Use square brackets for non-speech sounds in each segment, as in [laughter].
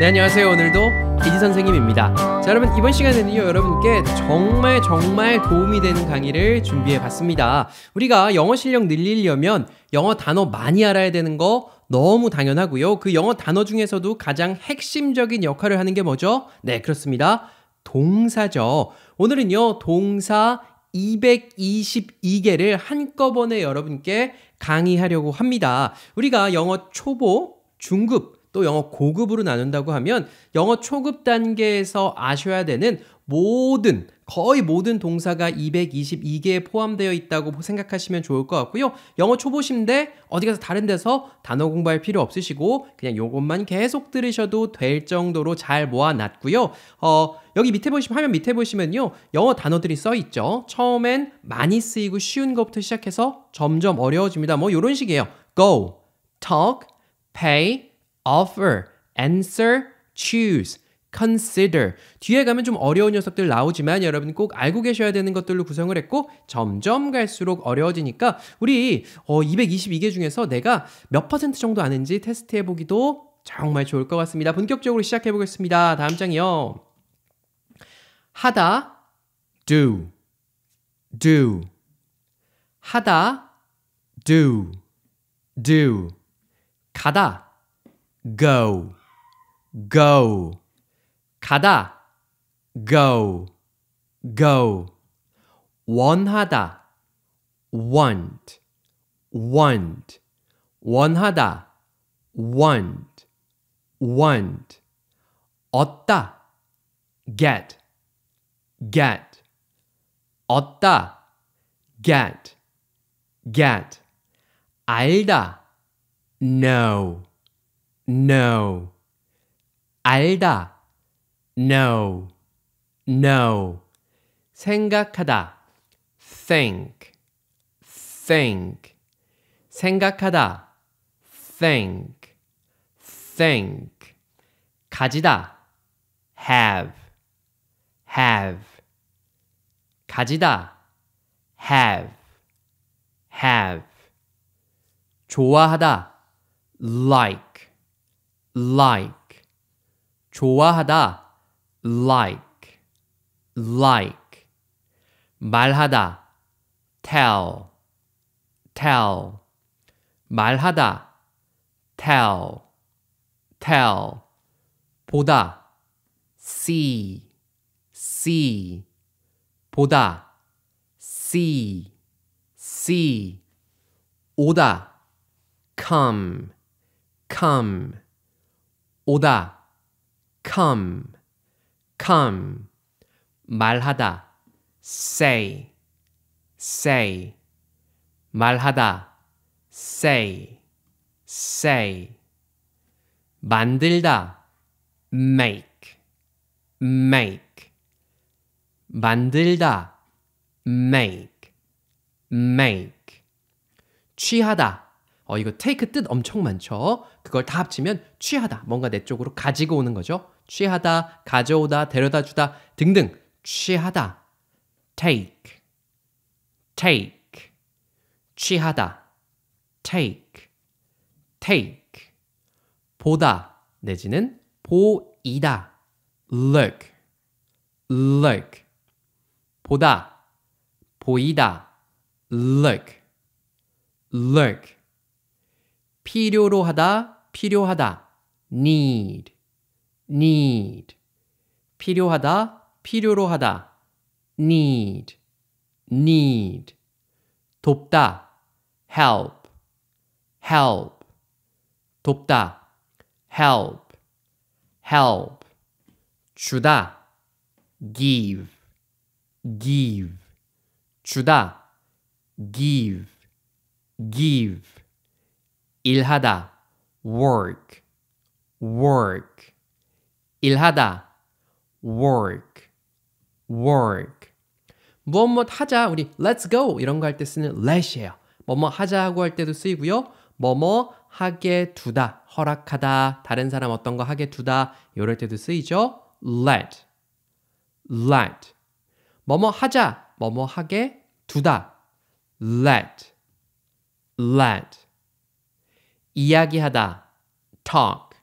네 안녕하세요 오늘도 기지 선생님입니다 자 여러분 이번 시간에는요 여러분께 정말 정말 도움이 되는 강의를 준비해 봤습니다 우리가 영어 실력 늘리려면 영어 단어 많이 알아야 되는 거 너무 당연하고요 그 영어 단어 중에서도 가장 핵심적인 역할을 하는 게 뭐죠? 네 그렇습니다 동사죠 오늘은요 동사 222개를 한꺼번에 여러분께 강의하려고 합니다 우리가 영어 초보, 중급 또 영어 고급으로 나눈다고 하면 영어 초급 단계에서 아셔야 되는 모든 거의 모든 동사가 222개에 포함되어 있다고 생각하시면 좋을 것 같고요. 영어 초보신데 어디 가서 다른 데서 단어 공부할 필요 없으시고 그냥 요것만 계속 들으셔도 될 정도로 잘 모아놨고요. 어, 여기 밑에 보시면 화면 밑에 보시면요. 영어 단어들이 써 있죠. 처음엔 많이 쓰이고 쉬운 것부터 시작해서 점점 어려워집니다. 뭐요런 식이에요. go, talk, pay, offer, answer, choose, consider. 뒤에 가면 좀 어려운 녀석들 나오지만 여러분 꼭 알고 계셔야 되는 것들로 구성을 했고 점점 갈수록 어려워지니까 우리 어, 222개 중에서 내가 몇 퍼센트 정도 아는지 테스트해 보기도 정말 좋을 것 같습니다. 본격적으로 시작해 보겠습니다. 다음 장이요. 하다 do do 하다 do do 가다 go, go. 가다, go, go. 원하다, want, want. 원하다, want, want. 얻다, get, get. 얻다, get, get. 알다, know no. 알다, no, no. 생각하다, think, think. 생각하다, think, think. 가지다, have, have. 가지다, have, have. 좋아하다, like. like 좋아하다 like like 말하다 tell tell 말하다 tell tell 보다 see see 보다 see see 오다 come come 오다 come come 말하다 say say 말하다 say say 만들다 make make 만들다 make make 취하다 어 이거 take 뜻 엄청 많죠 그걸 다 합치면 취하다, 뭔가 내 쪽으로 가지고 오는 거죠. 취하다, 가져오다, 데려다 주다 등등. 취하다. take, take. 취하다. take, take. 보다 내지는 보이다. look, look. 보다, 보이다. look, look. 필요로 하다, 필요하다. need, need. 필요하다, 필요로 하다. need, need. 돕다, help, help. 돕다, help, help. 주다, give, give. 주다, give, give. 일하다, work, work. 일하다, work, work. 무엇뭇 하자, 우리 let's go 이런 거 할 때 쓰는 let이에요. 뭐뭐 하자고 할 때도 쓰이고요. 뭐뭐 하게 두다, 허락하다, 다른 사람 어떤 거 하게 두다 이럴 때도 쓰이죠. let, let. 뭐뭐 하자, 뭐뭐 하게 두다. let, let. 이야기하다 talk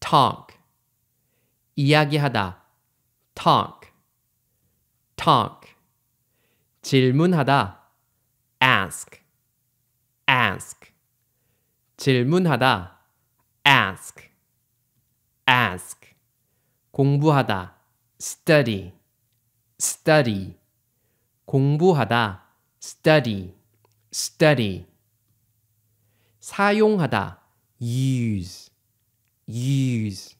talk 이야기하다 talk talk 질문하다 ask ask 질문하다 ask ask 공부하다 study study 공부하다 study study 사용하다 use use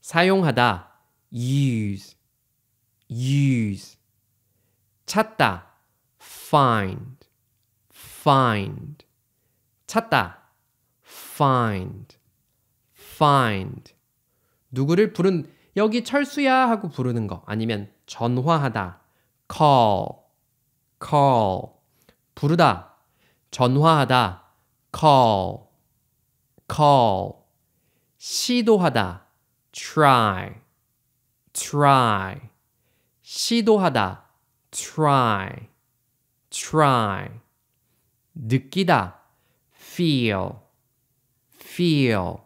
사용하다 use use 찾다 find find 찾다 find find 누구를 부른 여기 철수야 하고 부르는 거 아니면 전화하다 call call 부르다 전화하다 call, call. 시도하다, try, try. 시도하다, try, try. 느끼다, feel, feel.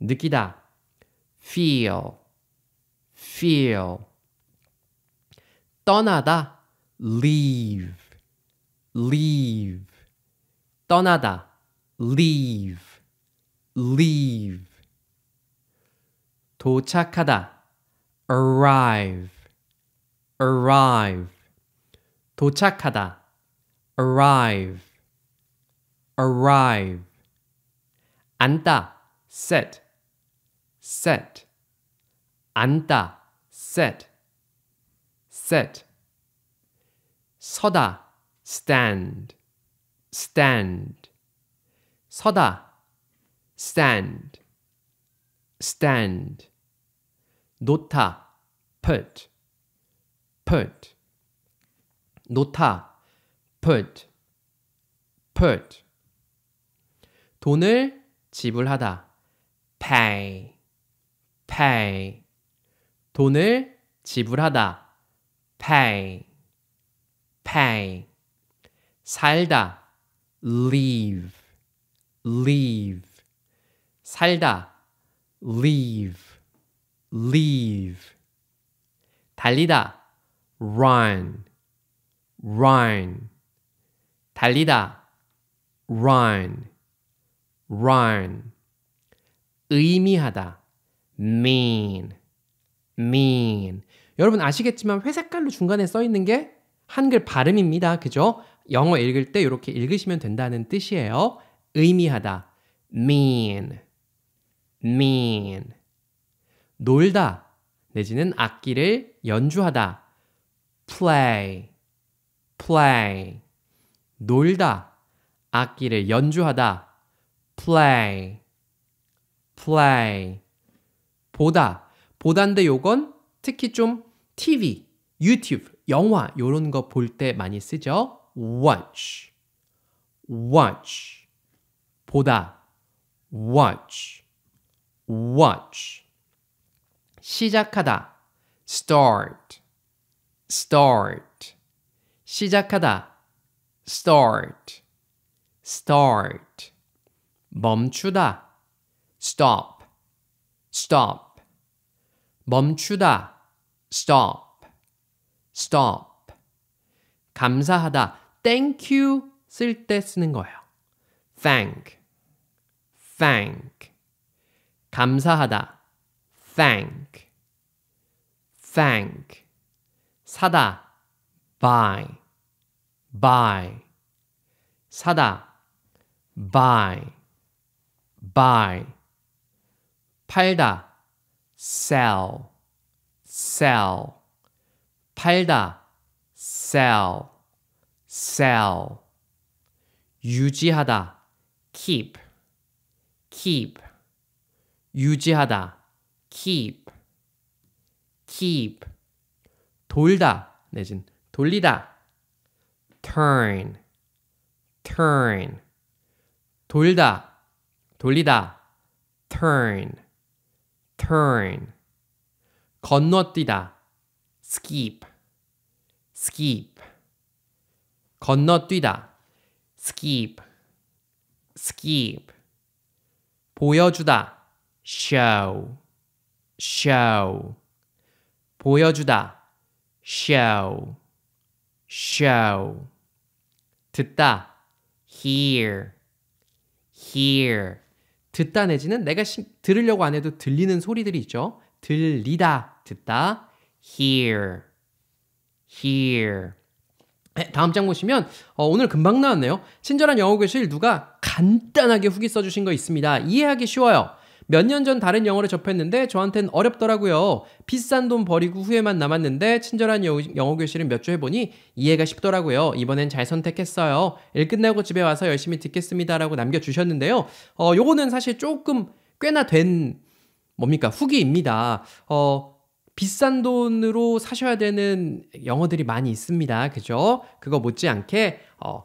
느끼다, feel, feel. 떠나다, leave, leave. 떠나다, leave, leave. 도착하다, arrive, arrive. 도착하다, arrive, arrive. 앉다, set, set. 앉다, set, set. 서다, stand, stand. 서다 stand stand 놓다 put put 놓다 put put 돈을 지불하다 pay pay 돈을 지불하다 pay pay 살다 live leave 살다 leave leave 달리다 run run 달리다 run run 의미하다 mean mean 여러분 아시겠지만 회색깔로 중간에 써 있는 게 한글 발음입니다. 그죠? 영어 읽을 때 이렇게 읽으시면 된다는 뜻이에요. 의미하다 mean mean 놀다 내지는 악기를 연주하다 play play 놀다 악기를 연주하다 play play 보다 보단데 요건 특히 좀 TV, 유튜브, 영화 요런 거 볼 때 많이 쓰죠. watch watch 보다 watch watch 시작하다 start start 시작하다 start start 멈추다 stop stop 멈추다 stop stop 감사하다 thank you 쓸 때 쓰는 거예요 thank thank 감사하다 thank thank 사다 buy buy 사다 buy buy 팔다 sell sell 팔다 sell sell 유지하다 keep keep 유지하다 keep keep 돌다 내진 돌리다 turn turn 돌다 돌리다 turn turn 건너뛰다 skip skip 건너뛰다 skip skip 보여주다 show show 보여주다 show show 듣다 hear hear 듣다 내지는 내가 들으려고 안 해도 들리는 소리들이 있죠. 들리다 듣다 hear hear 네, 다음 장 보시면 어, 오늘 금방 나왔네요. 친절한 영어 교실 누가 간단하게 후기 써주신 거 있습니다. 이해하기 쉬워요. 몇 년 전 다른 영어를 접했는데 저한텐 어렵더라고요. 비싼 돈 버리고 후회만 남았는데 친절한 영어 교실을 몇 주 해보니 이해가 쉽더라고요. 이번엔 잘 선택했어요. 일 끝나고 집에 와서 열심히 듣겠습니다라고 남겨주셨는데요. 어, 요거는 사실 조금 꽤나 된 뭡니까 후기입니다. 어, 비싼 돈으로 사셔야 되는 영어들이 많이 있습니다. 그죠? 그거 못지않게 어,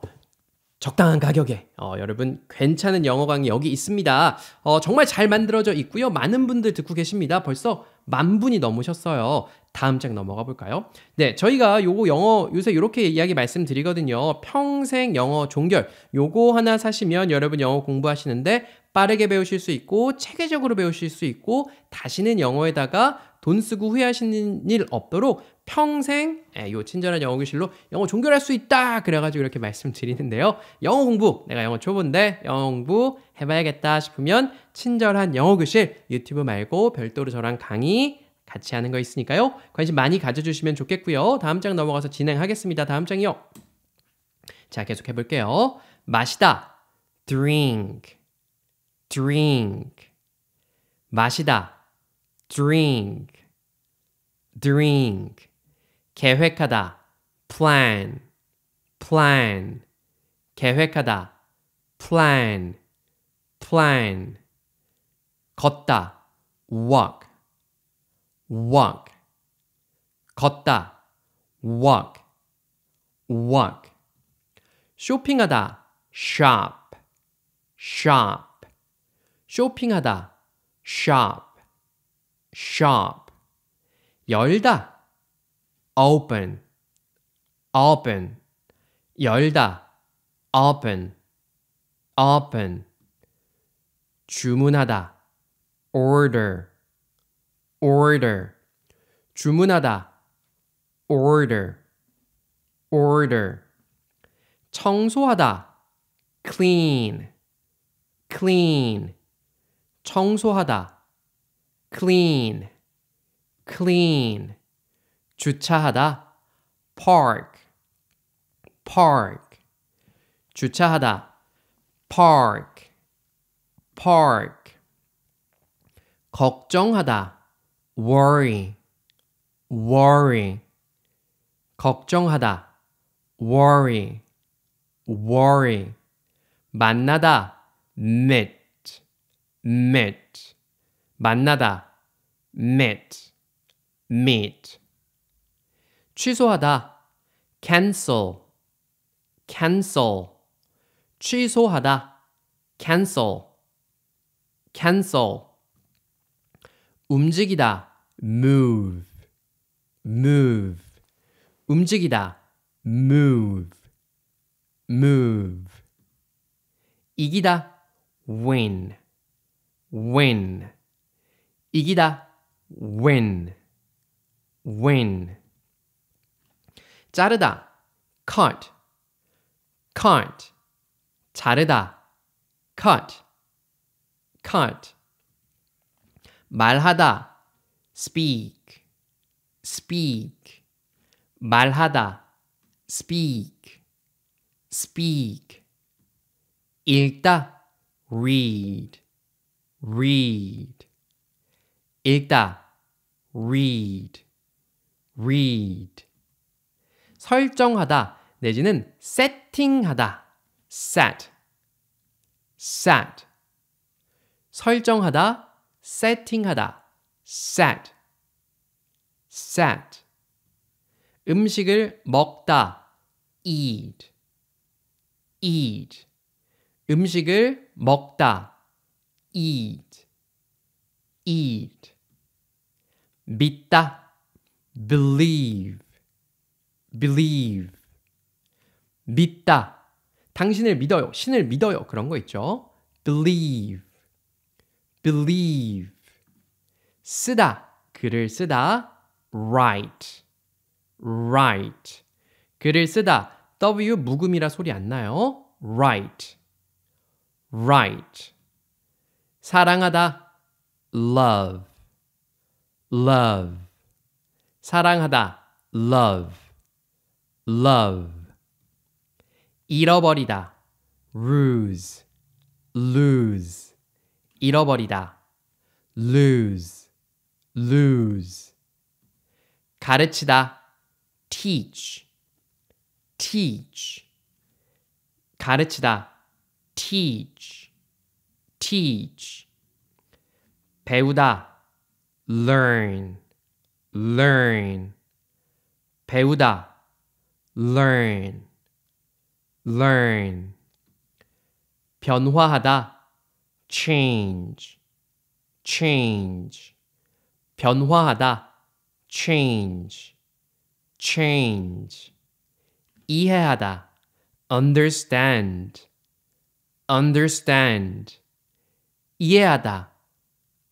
적당한 가격에 어, 여러분 괜찮은 영어 강의 여기 있습니다. 어, 정말 잘 만들어져 있고요. 많은 분들 듣고 계십니다. 벌써 만 분이 넘으셨어요. 다음 장 넘어가 볼까요? 네, 저희가 요거 영어 요새 이렇게 이야기 말씀드리거든요. 평생 영어 종결 요거 하나 사시면 여러분 영어 공부하시는데 빠르게 배우실 수 있고 체계적으로 배우실 수 있고 다시는 영어에다가 돈 쓰고 후회하시는 일 없도록 평생 이 예, 친절한 영어 교실로 영어 종결할 수 있다. 그래가지고 이렇게 말씀드리는데요. 영어 공부, 내가 영어 초보인데 영어 공부 해봐야겠다 싶으면 친절한 영어 교실 유튜브 말고 별도로 저랑 강의 같이 하는 거 있으니까요. 관심 많이 가져주시면 좋겠고요. 다음 장 넘어가서 진행하겠습니다. 다음 장이요. 자, 계속 해볼게요. 마시다. drink, drink. 마시다. drink, drink. 계획하다 plan plan 계획하다 plan plan 걷다 walk walk 걷다 walk walk 쇼핑하다 shop shop 쇼핑하다 shop shop 열다 open, open, 열다, open, open, 주문하다, order, order, 주문하다, order, order, 청소하다, clean, clean, 청소하다, clean, clean. 주차하다 park park 주차하다 park park 걱정하다 worry worry 걱정하다 worry worry 만나다 meet meet 만나다 meet meet 취소하다 cancel cancel 취소하다 cancel cancel 움직이다 move move 움직이다 move move 이기다 win win 이기다 win win 자르다 cut cut 자르다 cut cut 말하다 speak speak 말하다 speak speak 읽다 read read 읽다 read read 설정하다 내지는 세팅하다 set set 설정하다 세팅하다 set set 음식을 먹다 eat eat 음식을 먹다 eat eat 믿다 believe believe. 믿다. 당신을 믿어요. 신을 믿어요. 그런 거 있죠. believe. believe. 쓰다. 글을 쓰다. write. write. 글을 쓰다. W 묵음이라 소리 안 나요. write. write. 사랑하다. love. love. 사랑하다. love. love 잃어버리다 lose lose 잃어버리다 lose lose 가르치다 teach teach 가르치다 teach teach 배우다 learn learn 배우다 learn, learn. 변화하다, change, change. 변화하다, change, change. 이해하다, understand, understand. 이해하다,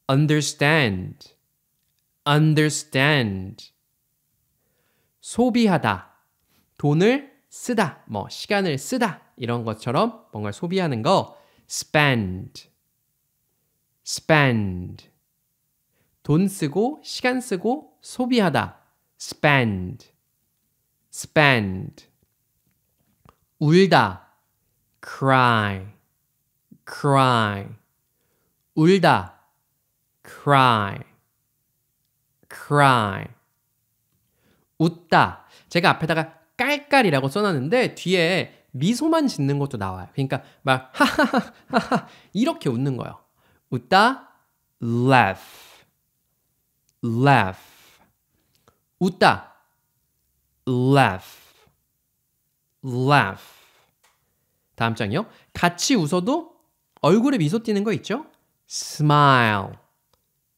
understand, understand. 소비하다, 돈을 쓰다, 뭐 시간을 쓰다 이런 것처럼 뭔가 소비하는 거 spend, spend 돈 쓰고 시간 쓰고 소비하다 spend, spend 울다 cry, cry 울다 cry, cry 웃다 제가 앞에다가 깔깔이라고 써놨는데 뒤에 미소만 짓는 것도 나와요. 그러니까 막 [laughs] 하하하 이렇게 웃는 거예요. 웃다 laugh laugh 웃다 laugh laugh 다음 장이요. 같이 웃어도 얼굴에 미소 띄는 거 있죠? smile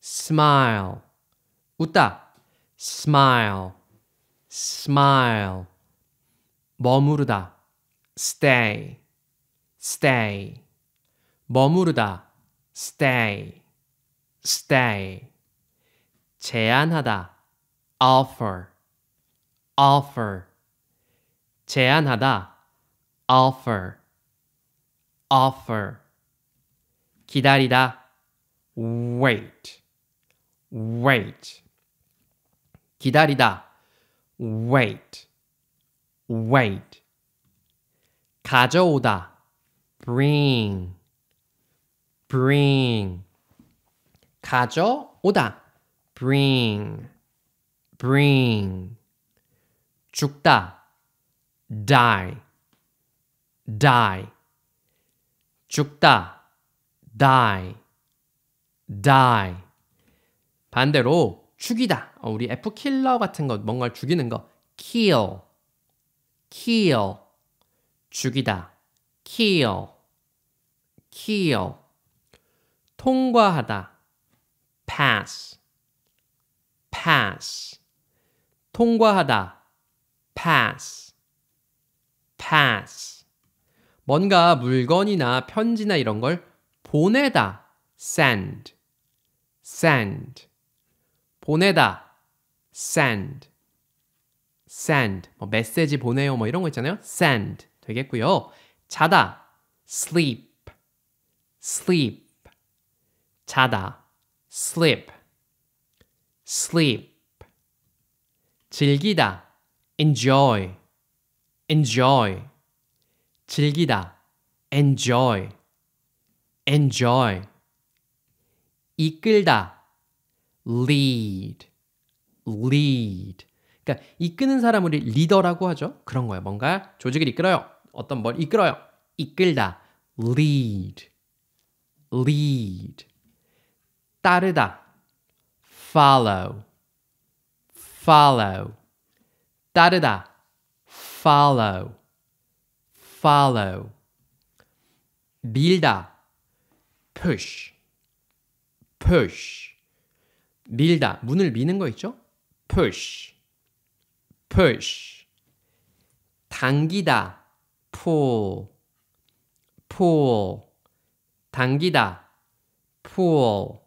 smile 웃다 smile smile 머무르다 stay stay 머무르다 stay stay 제안하다 offer offer 제안하다 offer offer 기다리다 wait wait 기다리다 wait wait 가져오다 bring bring 가져오다 bring bring 죽다 die die 죽다 die die 반대로 죽이다 우리 F 킬러 같은 것 뭔가를 죽이는 거 kill kill 죽이다 kill kill 통과하다 pass pass 통과하다 pass pass 뭔가 물건이나 편지나 이런 걸 보내다 send send 보내다 send send, 뭐 메시지 보내요 뭐 이런 거 있잖아요. send 되겠고요. 자다, sleep, sleep, 자다, sleep, sleep, 즐기다, enjoy, enjoy, 즐기다, enjoy, enjoy, 이끌다, lead, lead, 그러니까 이끄는 사람을 리더라고 하죠. 그런 거예요. 뭔가 조직을 이끌어요. 어떤 뭘 이끌어요. 이끌다. lead. lead. 따르다. follow. follow. 따르다. follow. follow. 밀다. push. push. 밀다. 문을 미는 거 있죠? push. push 당기다 pull pull 당기다 pull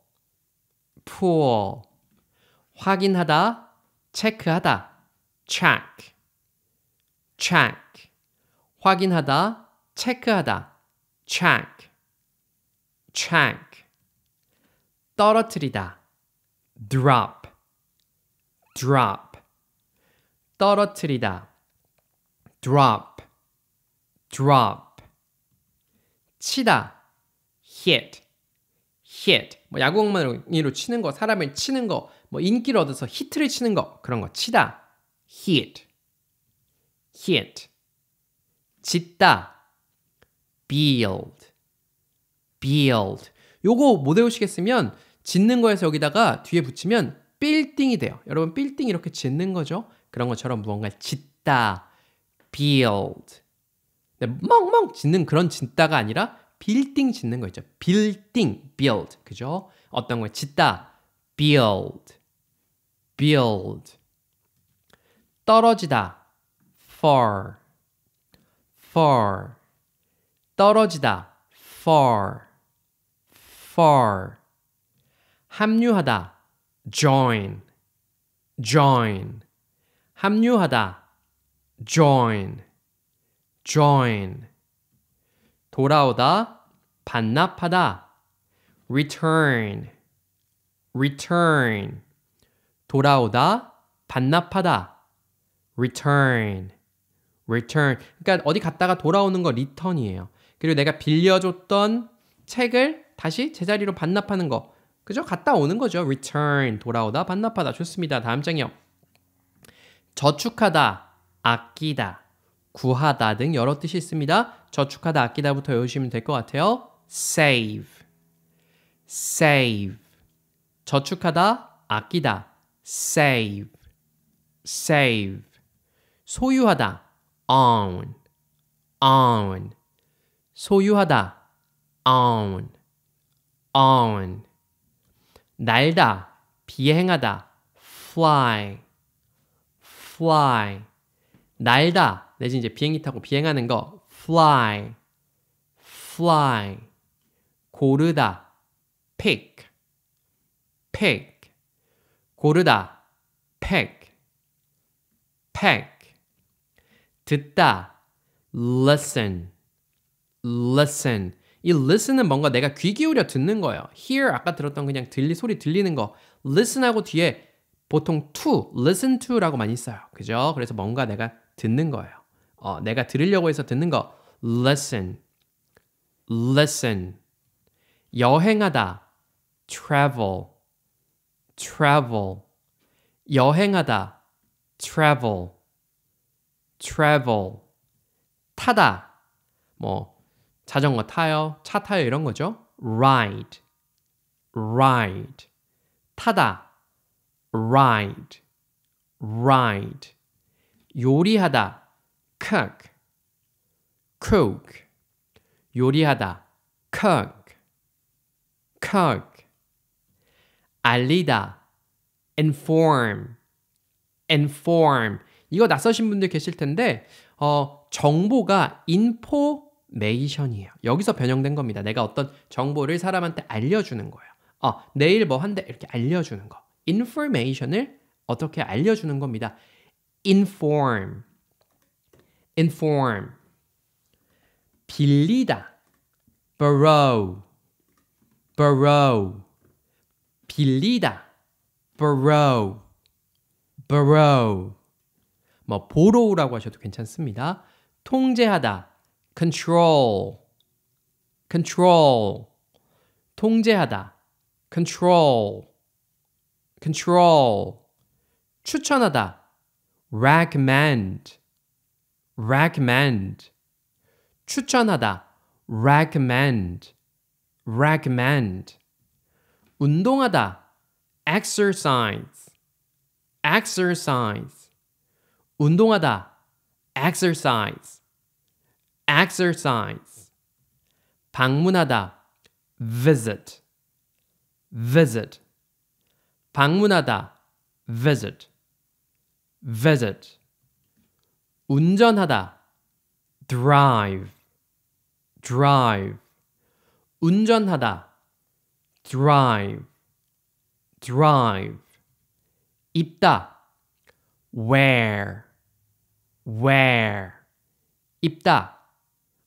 pull 확인하다 체크하다 check check 확인하다 체크하다 check check 떨어뜨리다 drop drop 떨어뜨리다 drop drop 치다 hit hit 뭐 야구공만으로 치는 거 사람을 치는 거뭐 인기를 얻어서 히트를 치는 거 그런 거 치다 hit hit 짓다 build build 요거 못 외우시겠으면 짓는 거에서 여기다가 뒤에 붙이면 빌딩이 돼요. 여러분 빌딩 이렇게 짓는 거죠. 그런 것처럼 무언가를 짓다, build. 멍멍 짓는 그런 짓다가 아니라 빌딩 짓는 거 있죠. 빌딩, build. 그죠? 어떤 걸 짓다, build. build. 떨어지다, far. far. 떨어지다, far. far. 합류하다, join. join. 합류하다 join join 돌아오다 반납하다 return return 돌아오다 반납하다 return return 그러니까 어디 갔다가 돌아오는 거 return이에요. 그리고 내가 빌려줬던 책을 다시 제자리로 반납하는 거. 그죠? 갔다 오는 거죠. return 돌아오다 반납하다 좋습니다. 다음 장이요. 저축하다, 아끼다, 구하다 등 여러 뜻이 있습니다. 저축하다, 아끼다부터 외우시면 될 것 같아요. save, save. 저축하다, 아끼다, save, save. 소유하다, own, own. 소유하다, own, own. 날다, 비행하다, fly, fly 날다 내지 이제 비행기 타고 비행하는 거 fly fly 고르다 pick pick 고르다 pack pack 듣다 listen listen 이 listen은 뭔가 내가 귀 기울여 듣는 거예요. hear 아까 들었던 그냥 들리 소리 들리는 거 listen하고 뒤에 보통 to, listen to라고 많이 써요. 그죠? 그래서 뭔가 내가 듣는 거예요. 어, 내가 들으려고 해서 듣는 거 listen, listen, 여행하다 travel, travel, 여행하다 travel, travel, 타다 뭐 자전거 타요, 차 타요 이런 거죠. ride, ride, 타다 ride, ride. 요리하다, cook, cook. 요리하다, cook, cook. 알리다, inform, inform. 이거 낯서신 분들 계실 텐데, 어, 정보가 i n 인포메이션이에요. 여기서 변형된 겁니다. 내가 어떤 정보를 사람한테 알려주는 거예요. 어, 내일 뭐 한대 이렇게 알려주는 거. information을 어떻게 알려주는 겁니다. inform, inform, 빌리다, borrow, borrow, 빌리다, borrow, borrow. 뭐 borrow라고 하셔도 괜찮습니다. 통제하다, control, control, 통제하다, control. control 추천하다 recommend recommend 추천하다 recommend recommend 운동하다 exercise exercise 운동하다 exercise exercise 방문하다 visit visit 방문하다 visit visit 운전하다 drive drive 운전하다 drive drive 입다 wear wear 입다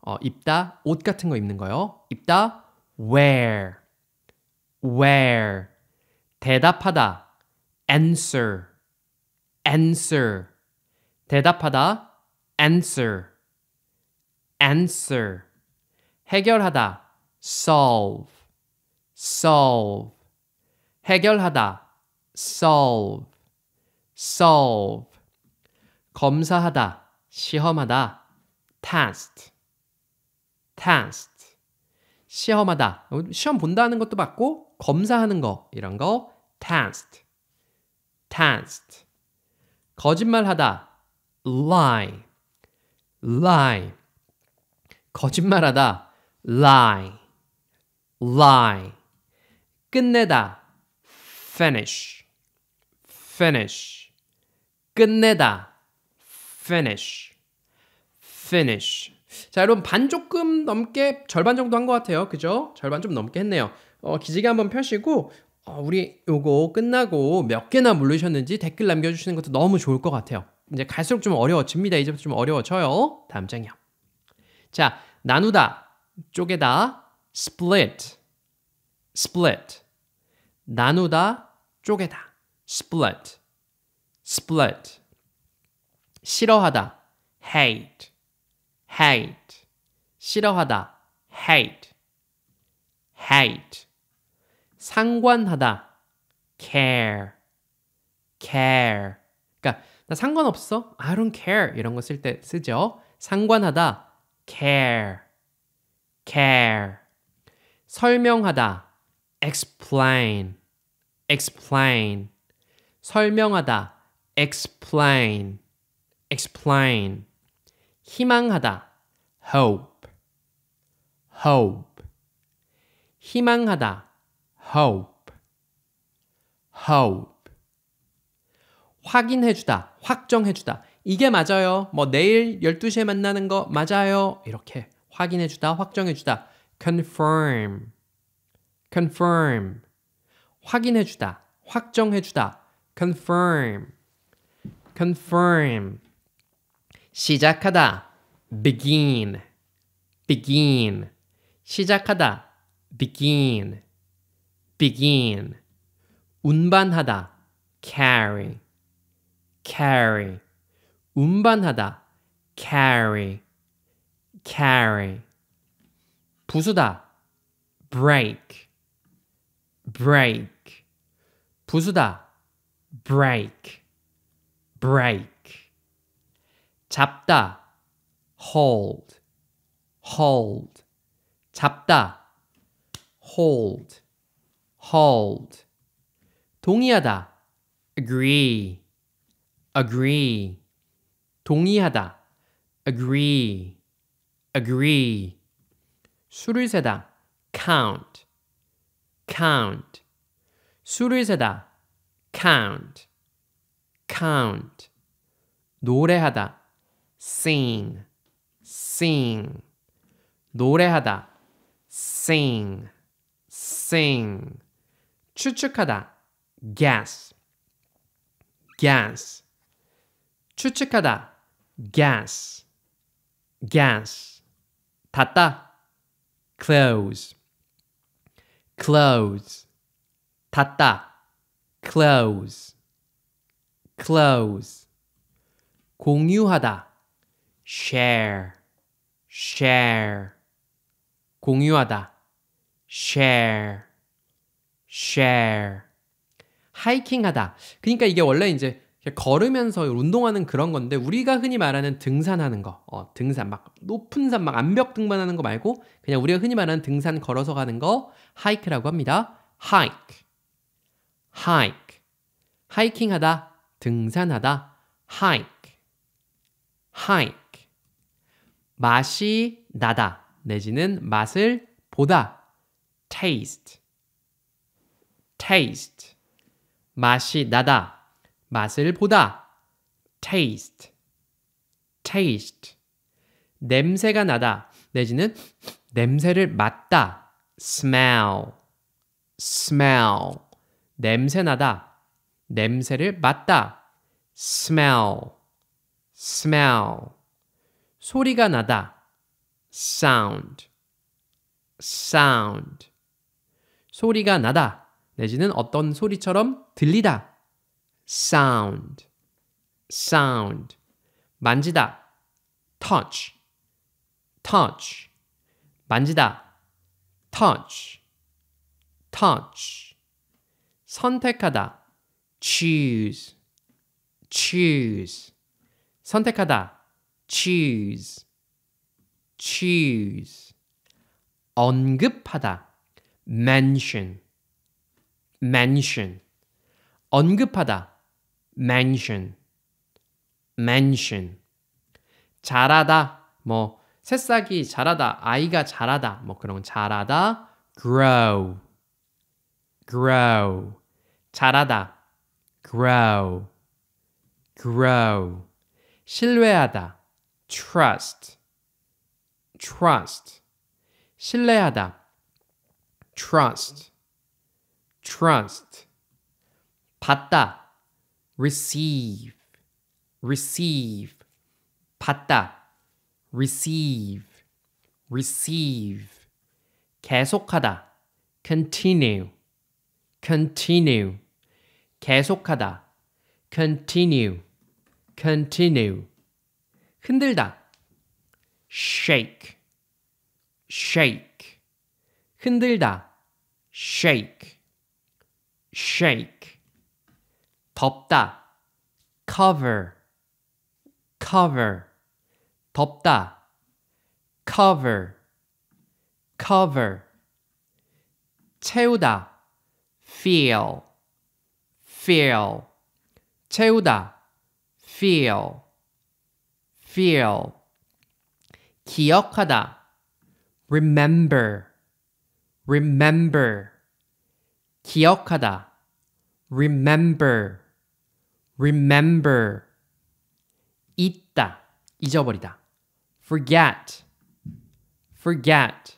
어, 입다 옷 같은 거 입는 거요 입다 wear wear 대답하다 answer answer 대답하다 answer answer 해결하다 solve solve 해결하다 solve solve 검사하다 시험하다 test test 시험하다 시험 본다는 것도 맞고 검사하는 거 이런 거 test, test. 거짓말하다 lie, lie. 거짓말하다 lie, lie. 끝내다 finish, finish. 끝내다 finish, finish. 자, 여러분 반 조금 넘게 절반 정도 한 것 같아요. 그죠? 절반 좀 넘게 했네요. 어, 기지개 한 번 펴시고 어, 우리 요거 끝나고 몇 개나 물르셨는지 댓글 남겨주시는 것도 너무 좋을 것 같아요. 이제 갈수록 좀 어려워집니다. 이제부터 좀 어려워져요. 다음 장이요. 자, 나누다, 쪼개다, split, split. 나누다, 쪼개다, split, split. 싫어하다, hate, hate. 싫어하다, hate, hate. 상관하다. care, care. 그러니까 나 상관없어. I don't care 이런 거 쓸 때 쓰죠. 상관하다. care, care. 설명하다. explain, explain. 설명하다. explain, explain. 희망하다. hope, hope. 희망하다. hope, hope. 확인해주다, 확정해주다. 이게 맞아요. 뭐 내일 12시에 만나는 거 맞아요. 이렇게 확인해주다, 확정해주다. confirm, confirm. 확인해주다, 확정해주다. confirm, confirm. 시작하다, begin, begin. 시작하다, begin. begin 운반하다 carry carry 운반하다 carry carry 부수다 break break 부수다 break break 잡다 hold hold 잡다 hold hold 동의하다 agree agree 동의하다 agree agree 수를 세다 count count 수를 세다 count count 노래하다 sing sing 노래하다 sing sing 추측하다 guess guess 추측하다 guess guess 닫다 close close 닫다 close close 공유하다 share share 공유하다 share share. 하이킹 하다. 그러니까 이게 원래 이제 걸으면서 운동하는 그런 건데 우리가 흔히 말하는 등산하는 거, 어, 등산 막 높은 산 막 암벽 등반하는 거 말고 그냥 우리가 흔히 말하는 등산 걸어서 가는 거 하이크라고 합니다. 하이크, 하이크, 하이킹하다, 등산하다, 하이크, 하이크. 맛이 나다 내지는 맛을 보다, taste. taste 맛이 나다 맛을 보다 taste taste 냄새가 나다 내지는 냄새를 맡다 smell smell 냄새 나다 냄새를 맡다 smell smell 소리가 나다 sound sound 소리가 나다 내지는 어떤 소리처럼 들리다. sound, sound. 만지다. touch, touch. 만지다. touch, touch. 선택하다. choose, choose. 선택하다. choose, choose. 언급하다. mention, mention 언급하다 mention mention 자라다 뭐 새싹이 자라다 아이가 자라다 뭐 그런 자라다 grow grow 자라다 grow grow 신뢰하다 trust trust 신뢰하다 trust trust 받다 receive receive 받다 receive receive 계속하다 continue continue 계속하다 continue continue 흔들다 shake shake 흔들다 shake shake 덮다 cover cover 덮다 cover cover 채우다 fill fill 채우다 fill fill 기억하다 remember remember 기억하다. remember, remember. 잊다, 잊어버리다. forget, forget.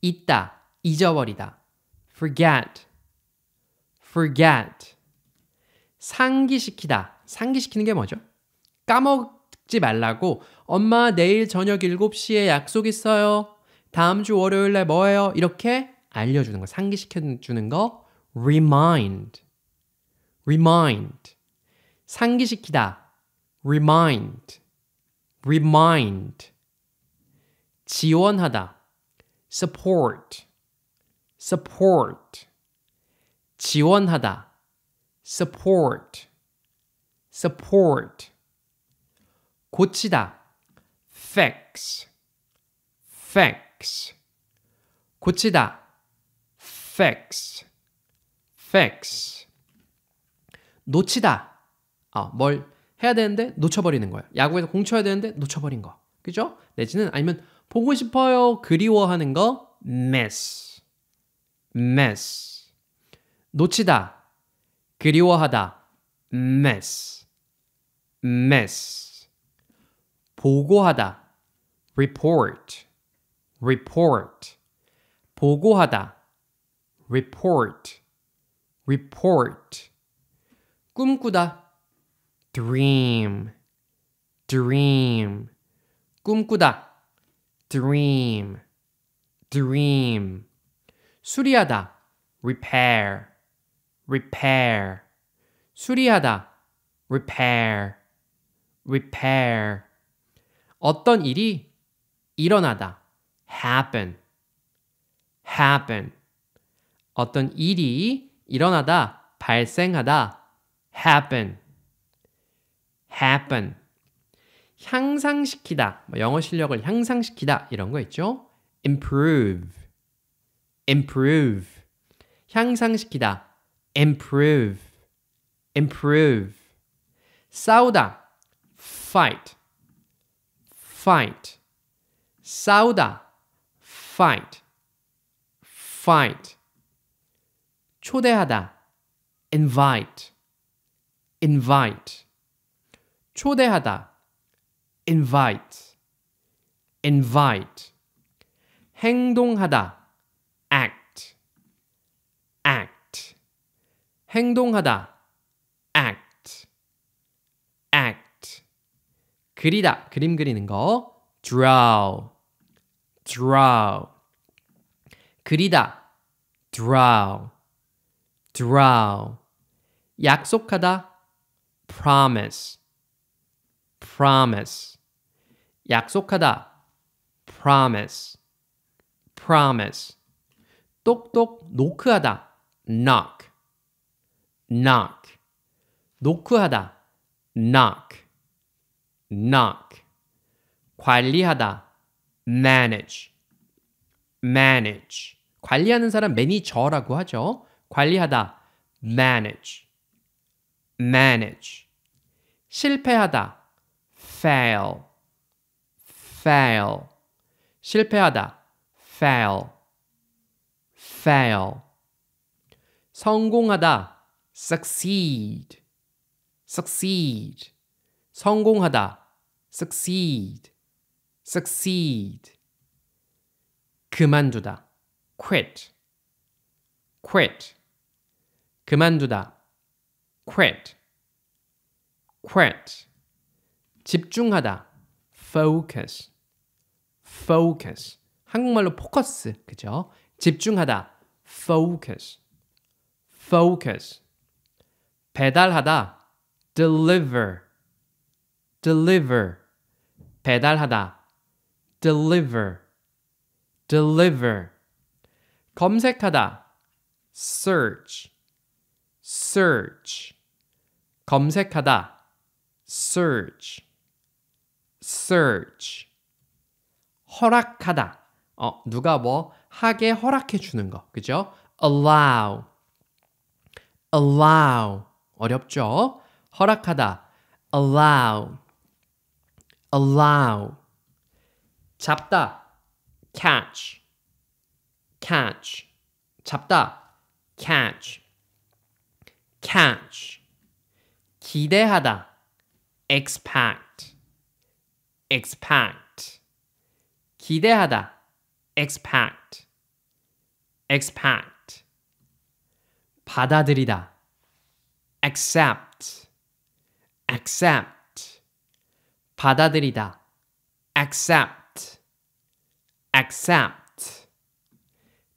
잊다, 잊어버리다. forget, forget. 상기시키다. 상기시키는 게 뭐죠? 까먹지 말라고 엄마 내일 저녁 7시에 약속 있어요. 다음 주 월요일 날뭐해요 이렇게 알려주는 거, 상기시켜주는 거 remind, remind 상기시키다 remind, remind 지원하다 support, support 지원하다 support, support 고치다 fix, fix 고치다 facts, facts. 놓치다. 어, 뭘 해야 되는데 놓쳐버리는 거예요. 야구에서 공 쳐야 되는데 놓쳐버린 거. 그죠? 내지는 아니면 보고 싶어요. 그리워하는 거 miss. miss. 놓치다. 그리워하다. miss. miss. 보고하다. report. report. 보고하다. report, report. 꿈꾸다. dream, dream. 꿈꾸다. dream, dream. 수리하다. repair, repair. 수리하다. repair, repair. 어떤 일이 일어나다. happen, happen. 어떤 일이 일어나다, 발생하다, happen, happen. 향상시키다, 뭐 영어 실력을 향상시키다 이런 거 있죠. improve, improve. 향상시키다, improve, improve. 싸우다, fight, fight. 싸우다, fight, fight. 초대하다 invite invite 초대하다 invite invite 행동하다 act act 행동하다 act act 그리다 그림 그리는 거 draw draw 그리다 draw drow 약속하다 promise promise 약속하다 promise promise 똑똑 노크하다 knock knock 노크하다 knock knock 관리하다 manage manage 관리하는 사람 매니저라고 하죠. 관리하다 manage manage 실패하다 fail fail 실패하다 fail fail 성공하다 succeed succeed 성공하다 succeed succeed 그만두다 quit quit 그만두다 quit quit 집중하다 focus focus 한국말로 포커스 그죠? 집중하다 focus focus 배달하다 deliver deliver 배달하다 deliver deliver 검색하다 search search 검색하다 search search 허락하다 어 누가 뭐 하게 허락해 주는 거 그죠? allow allow 어렵죠? 허락하다 allow allow 잡다 catch catch 잡다 catch catch 기대하다 expect expect 기대하다 expect expect 받아들이다 accept accept 받아들이다 accept accept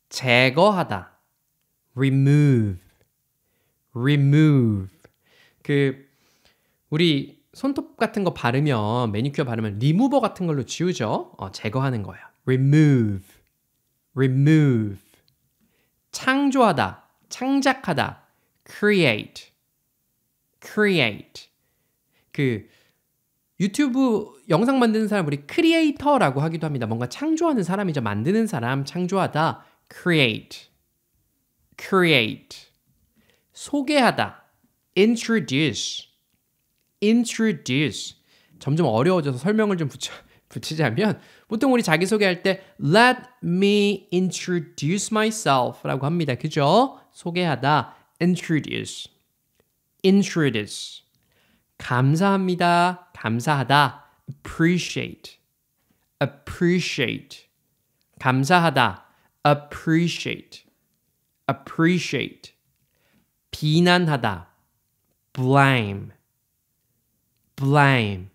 제거하다 remove remove. 그 우리 손톱 같은 거 바르면 매니큐어 바르면 리무버 같은 걸로 지우죠. 어, 제거하는 거예요. remove. remove. 창조하다. 창작하다. create. create. 그 유튜브 영상 만드는 사람 우리 크리에이터라고 하기도 합니다. 뭔가 창조하는 사람이죠. 만드는 사람, 창조하다. create. create. 소개하다. introduce. introduce. 점점 어려워져서 설명을 좀 붙여, 붙이자면 보통 우리 자기소개할 때 let me introduce myself 라고 합니다. 그죠? 소개하다. introduce. introduce. 감사합니다. 감사하다. appreciate. appreciate. 감사하다. appreciate. appreciate. 비난하다. blame, blame.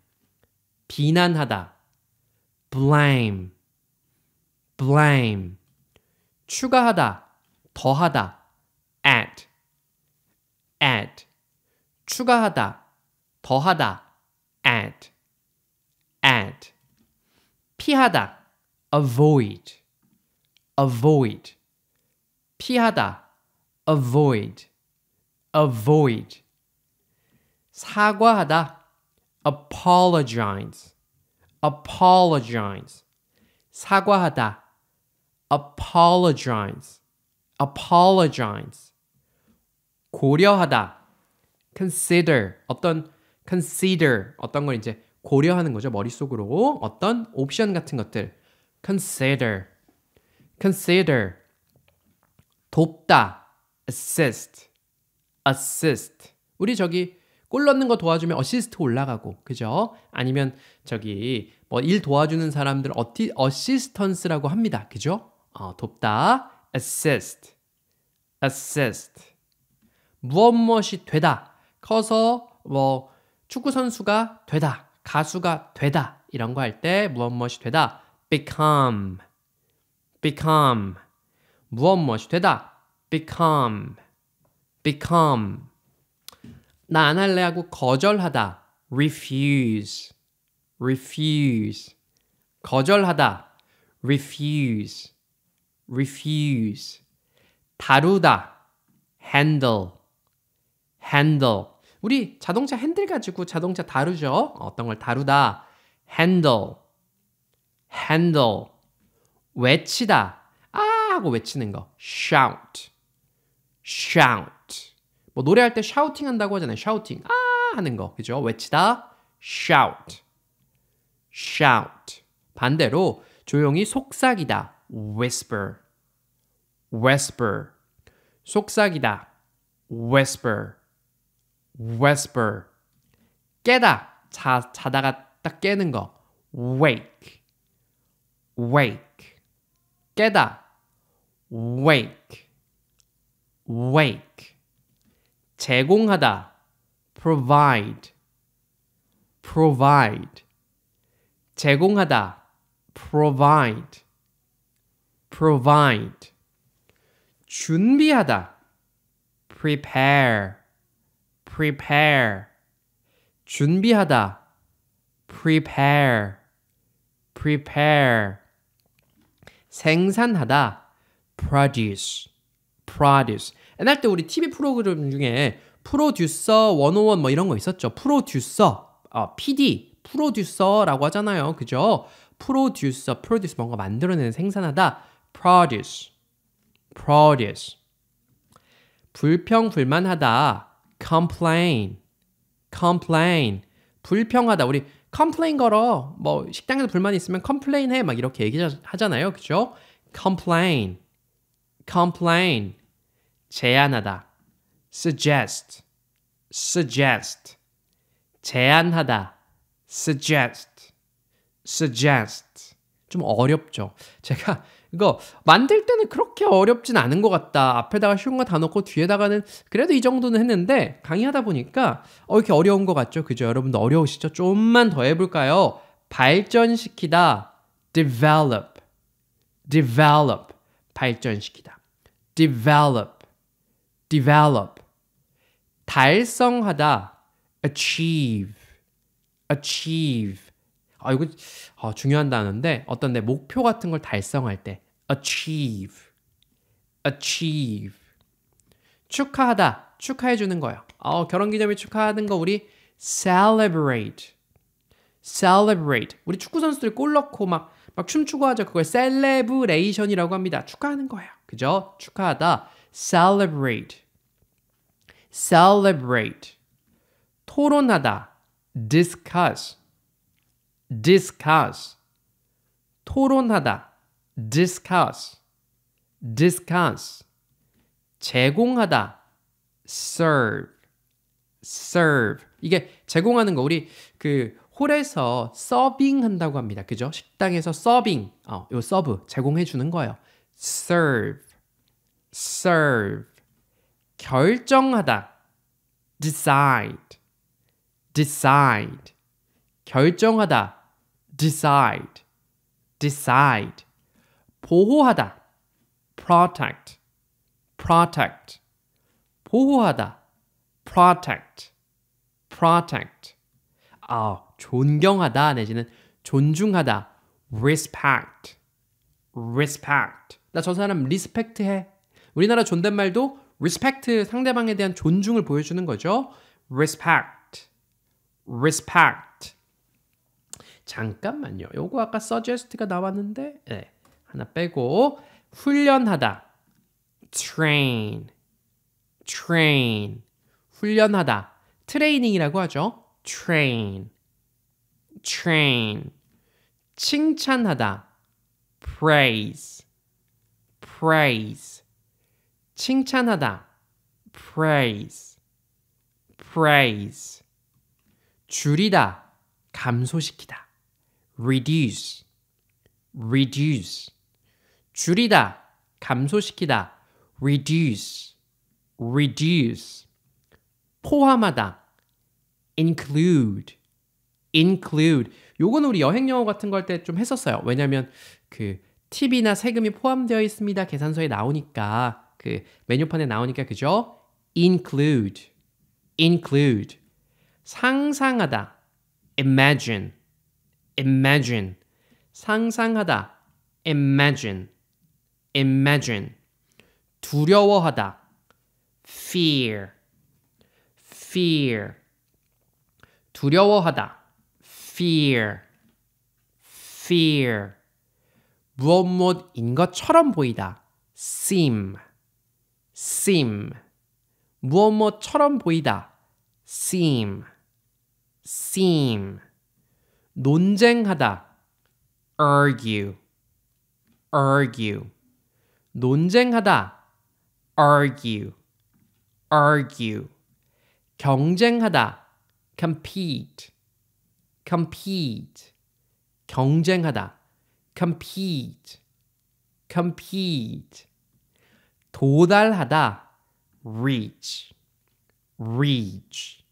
비난하다. blame, blame. 추가하다. 더하다. add, add. 추가하다. 더하다. add, add. 피하다. avoid, avoid. 피하다. avoid. avoid 사과하다 apologize apologize 사과하다 apologize apologize 고려하다 consider 어떤 consider 어떤 걸 이제 고려하는 거죠. 머릿속으로 어떤 옵션 같은 것들 consider consider 돕다 assist assist. 우리 저기 골 넣는 거 도와주면 어시스트 올라가고 그죠? 아니면 저기 뭐 일 도와주는 사람들 어티 어시스턴스라고 합니다. 그죠? 어, 돕다. assist. assist. 무엇 무엇이 되다. 커서 뭐 축구 선수가 되다. 가수가 되다. 이런 거 할 때 무엇 무엇이 되다. become. become. 무엇 무엇이 되다. become. become 나 안 할래 하고 거절하다 refuse refuse 거절하다 refuse refuse 다루다 handle handle 우리 자동차 핸들 가지고 자동차 다루죠. 어떤 걸 다루다 handle handle 외치다 아 하고 외치는 거 shout shout 뭐 노래할 때 샤우팅 한다고 하잖아요. 샤우팅. 아 하는 거. 그죠? 외치다. shout. shout. 반대로 조용히 속삭이다. whisper. whisper. 속삭이다. whisper. whisper. 깨다. 자, 자다가 딱 깨는 거. wake. wake. 깨다. wake. wake. 제공하다 provide provide 제공하다 provide provide 준비하다 prepare prepare 준비하다 prepare prepare 생산하다 produce produce 옛날 때 우리 TV 프로그램 중에 프로듀서 101 뭐 이런 거 있었죠. 프로듀서, 어, 아, PD, 프로듀서라고 하잖아요. 그죠? 프로듀서, 프로듀서 뭔가 만들어내는 생산하다. produce, produce. 불평, 불만하다. complain, complain. 불평하다. 우리 complain 걸어. 뭐 식당에서 불만 있으면 complain 해. 막 이렇게 얘기하잖아요. 그죠? complain, complain. 제안하다 suggest suggest 제안하다 suggest suggest 좀 어렵죠. 제가 이거 만들 때는 그렇게 어렵진 않은 것 같다. 앞에다가 쉬운 거 다 넣고 뒤에다가는 그래도 이 정도는 했는데 강의하다 보니까 어 이렇게 어려운 것 같죠. 그죠? 여러분도 어려우시죠? 좀만 더 해볼까요? 발전시키다 develop develop 발전시키다 develop develop 달성하다 achieve achieve 아 이거 아, 중요한 단어인데 어떤 내 목표 같은 걸 달성할 때 achieve achieve 축하하다 축하해 주는 거예 어, 결혼 기념일 축하하는 거 우리 celebrate celebrate 우리 축구 선수들 골 넣고 막 막 춤추고 하죠. 그걸 c e l e b r 이라고 합니다. 축하하는 거예 그죠? 축하하다 celebrate celebrate 토론하다 discuss discuss 토론하다 discuss discuss 제공하다 serve serve 이게 제공하는 거 우리 그 홀에서 서빙 한다고 합니다. 그죠? 식당에서 서빙. 어, 요 서브 제공해 주는 거예요. serve serve 결정하다. decide. decide. 결정하다. decide. decide. 보호하다. protect. protect. 보호하다. protect. protect. 아, 존경하다 내지는 존중하다. respect. respect. 나 저 사람 리스펙트해. 우리나라 존댓말도 respect 상대방에 대한 존중을 보여주는 거죠. respect, respect. 잠깐만요. 요거 아까 suggest가 나왔는데 네, 하나 빼고 훈련하다. train, train. 훈련하다. 트레이닝이라고 하죠. train, train. 칭찬하다. praise, praise. 칭찬하다. praise, praise. 줄이다, 감소시키다. reduce, reduce. 줄이다, 감소시키다. reduce, reduce. 포함하다. include, include. 요건 우리 여행 영어 같은 걸 때 좀 했었어요. 왜냐면 그 팁이나 세금이 포함되어 있습니다. 계산서에 나오니까 그 메뉴판에 나오니까 그죠? include, include. 상상하다, imagine, imagine. 상상하다, imagine, imagine. 두려워하다, fear, fear. 두려워하다, fear, fear. 무엇 무엇인 것처럼 보이다, seem. seem 무엇 뭐처럼 보이다 seem seem 논쟁하다 argue argue 논쟁하다 argue argue 경쟁하다 compete compete 경쟁하다 compete compete 도달하다 reach reach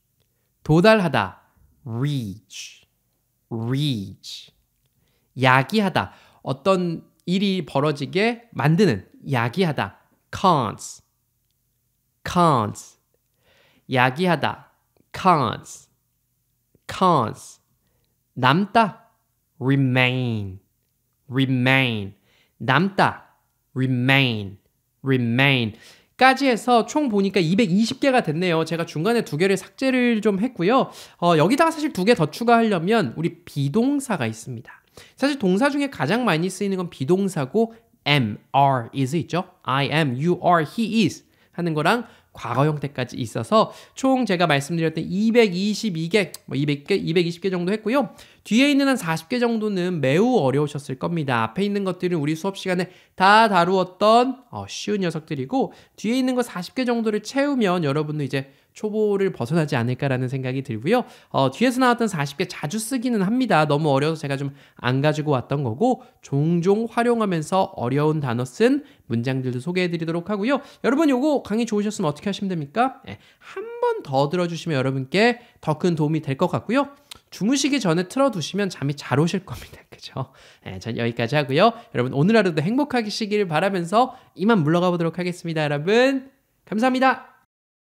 도달하다 reach reach 야기하다 어떤 일이 벌어지게 만드는 야기하다 cons cons 야기하다 cons cons 남다 remain remain 남다 remain remain 까지 해서 총 보니까 220개가 됐네요. 제가 중간에 두 개를 삭제를 좀 했고요. 어, 여기다가 사실 두 개 더 추가하려면 우리 비동사가 있습니다. 사실 동사 중에 가장 많이 쓰이는 건 비동사고 am, are, is 있죠. I am, you are, he is 하는 거랑 과거 형태까지 있어서 총 제가 말씀드렸던 222개, 뭐 200개, 220개 정도 했고요. 뒤에 있는 한 40개 정도는 매우 어려우셨을 겁니다. 앞에 있는 것들은 우리 수업 시간에 다 다루었던 어, 쉬운 녀석들이고 뒤에 있는 거 40개 정도를 채우면 여러분도 이제 초보를 벗어나지 않을까라는 생각이 들고요. 어, 뒤에서 나왔던 40개 자주 쓰기는 합니다. 너무 어려워서 제가 좀 안 가지고 왔던 거고 종종 활용하면서 어려운 단어 쓴 문장들도 소개해드리도록 하고요. 여러분 요거 강의 좋으셨으면 어떻게 하시면 됩니까? 네, 예, 한 번 더 들어주시면 여러분께 더 큰 도움이 될 것 같고요. 주무시기 전에 틀어두시면 잠이 잘 오실 겁니다. [laughs] 그죠? 네, 전 여기까지 하고요. 여러분 오늘 하루도 행복하시를 바라면서 이만 물러가 보도록 하겠습니다. 여러분 감사합니다.